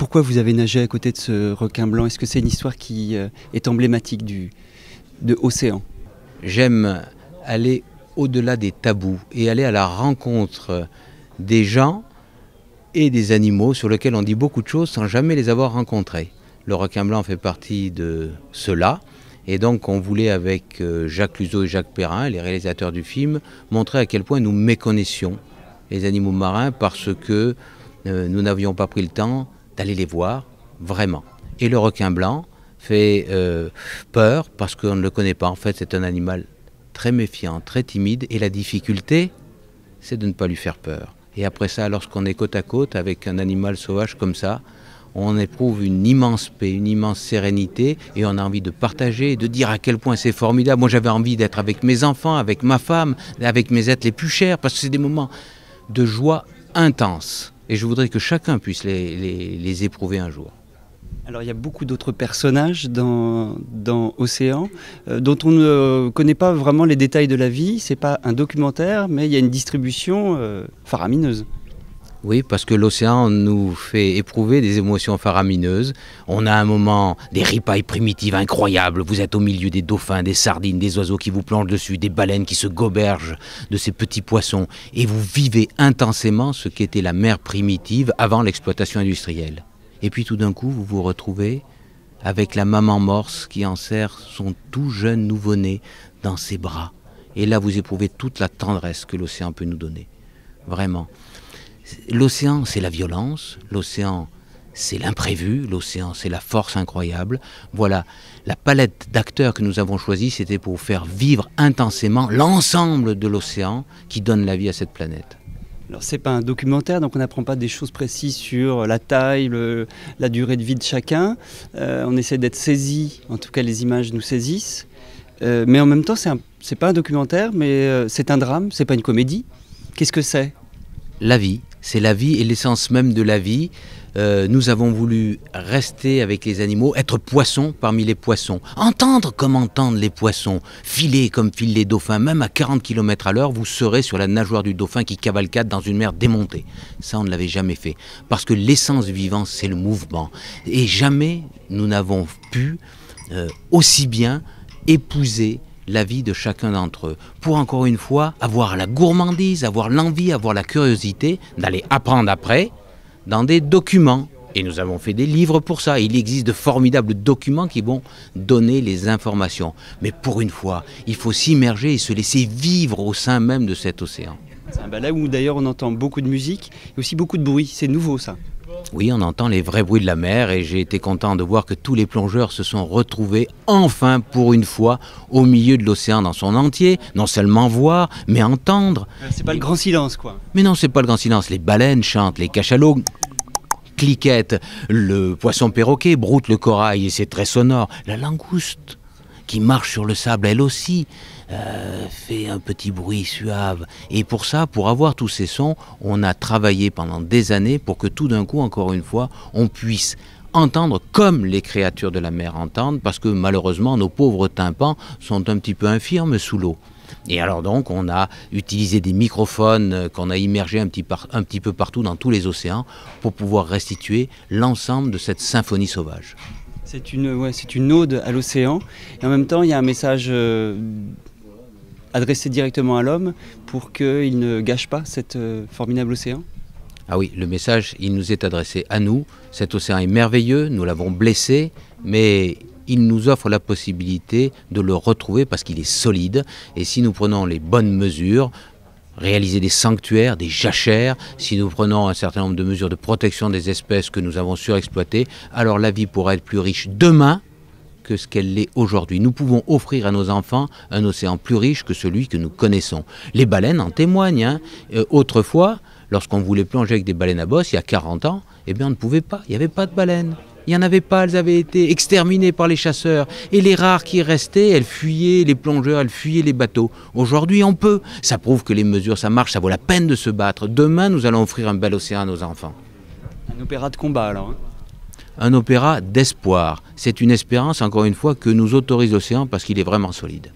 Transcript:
Pourquoi vous avez nagé à côté de ce requin blanc Est-ce que c'est une histoire qui euh, est emblématique du, de Océan J'aime aller au-delà des tabous et aller à la rencontre des gens et des animaux sur lesquels on dit beaucoup de choses sans jamais les avoir rencontrés. Le requin blanc fait partie de cela. Et donc on voulait avec euh, Jacques Luzot et Jacques Perrin, les réalisateurs du film, montrer à quel point nous méconnaissions les animaux marins parce que euh, nous n'avions pas pris le temps d'aller les voir vraiment. Et le requin blanc fait euh, peur parce qu'on ne le connaît pas. En fait, c'est un animal très méfiant, très timide, et la difficulté, c'est de ne pas lui faire peur. Et après ça, lorsqu'on est côte à côte avec un animal sauvage comme ça, on éprouve une immense paix, une immense sérénité et on a envie de partager, de dire à quel point c'est formidable. Moi j'avais envie d'être avec mes enfants, avec ma femme, avec mes êtres les plus chers, parce que c'est des moments de joie intense et je voudrais que chacun puisse les, les, éprouver un jour. Alors il y a beaucoup d'autres personnages dans, dans Océan euh, dont on ne connaît pas vraiment les détails de la vie. C'est pas un documentaire, mais il y a une distribution euh, faramineuse. Oui, parce que l'océan nous fait éprouver des émotions faramineuses. On a un moment des ripailles primitives incroyables. Vous êtes au milieu des dauphins, des sardines, des oiseaux qui vous plongent dessus, des baleines qui se gobergent de ces petits poissons. Et vous vivez intensément ce qu'était la mer primitive avant l'exploitation industrielle. Et puis tout d'un coup, vous vous retrouvez avec la maman morse qui enserre son tout jeune nouveau-né dans ses bras. Et là, vous éprouvez toute la tendresse que l'océan peut nous donner. Vraiment. L'océan, c'est la violence, l'océan, c'est l'imprévu, l'océan, c'est la force incroyable. Voilà, la palette d'acteurs que nous avons choisi, c'était pour faire vivre intensément l'ensemble de l'océan qui donne la vie à cette planète. Alors c'est pas un documentaire, donc on n'apprend pas des choses précises sur la taille, la durée de vie de chacun. Euh, on essaie d'être saisi, en tout cas les images nous saisissent. Euh, mais en même temps, c'est, n'est pas un documentaire, mais euh, c'est un drame, c'est pas une comédie. Qu'est-ce que c'est La vie c'est la vie et l'essence même de la vie. Euh, nous avons voulu rester avec les animaux, être poisson parmi les poissons, entendre comme entendent les poissons, filer comme filent les dauphins, même à 40 km à l'heure, vous serez sur la nageoire du dauphin qui cavalcade dans une mer démontée. Ça, on ne l'avait jamais fait, parce que l'essence vivante, c'est le mouvement. Et jamais nous n'avons pu euh, aussi bien épouser la vie de chacun d'entre eux, pour encore une fois avoir la gourmandise, avoir l'envie, avoir la curiosité d'aller apprendre après dans des documents. Et nous avons fait des livres pour ça. Il existe de formidables documents qui vont donner les informations. Mais pour une fois, il faut s'immerger et se laisser vivre au sein même de cet océan. C'est ah un balai où d'ailleurs on entend beaucoup de musique et aussi beaucoup de bruit, c'est nouveau ça. Oui, on entend les vrais bruits de la mer et j'ai été content de voir que tous les plongeurs se sont retrouvés enfin pour une fois au milieu de l'océan dans son entier, non seulement voir, mais entendre. Euh, c'est pas le grand silence quoi. Mais non, c'est pas le grand silence, les baleines chantent, les cachalots cliquettent, le poisson perroquet broute le corail et c'est très sonore, la langouste qui marche sur le sable, elle aussi, euh, fait un petit bruit suave. Et pour ça, pour avoir tous ces sons, on a travaillé pendant des années pour que tout d'un coup, encore une fois, on puisse entendre comme les créatures de la mer entendent, parce que malheureusement, nos pauvres tympans sont un petit peu infirmes sous l'eau. Et alors donc, on a utilisé des microphones euh, qu'on a immergés un petit peu partout dans tous les océans pour pouvoir restituer l'ensemble de cette symphonie sauvage. C'est une, ode à l'océan et en même temps il y a un message euh, adressé directement à l'homme pour qu'il ne gâche pas cet euh, formidable océan. Ah oui, le message, il nous est adressé à nous. Cet océan est merveilleux, nous l'avons blessé, mais il nous offre la possibilité de le retrouver parce qu'il est solide. Et si nous prenons les bonnes mesures, réaliser des sanctuaires, des jachères. Si nous prenons un certain nombre de mesures de protection des espèces que nous avons surexploitées, alors la vie pourra être plus riche demain que ce qu'elle l'est aujourd'hui. Nous pouvons offrir à nos enfants un océan plus riche que celui que nous connaissons. Les baleines en témoignent. Hein. Euh, autrefois, lorsqu'on voulait plonger avec des baleines à bosse, il y a 40 ans, eh bien on ne pouvait pas, il n'y avait pas de baleines. Il n'y en avait pas, elles avaient été exterminées par les chasseurs. Et les rares qui restaient, elles fuyaient les plongeurs, elles fuyaient les bateaux. Aujourd'hui, on peut. Ça prouve que les mesures, ça marche, ça vaut la peine de se battre. Demain, nous allons offrir un bel océan à nos enfants. Un opéra de combat alors hein. un opéra d'espoir. C'est une espérance, encore une fois, que nous autorise l'océan parce qu'il est vraiment solide.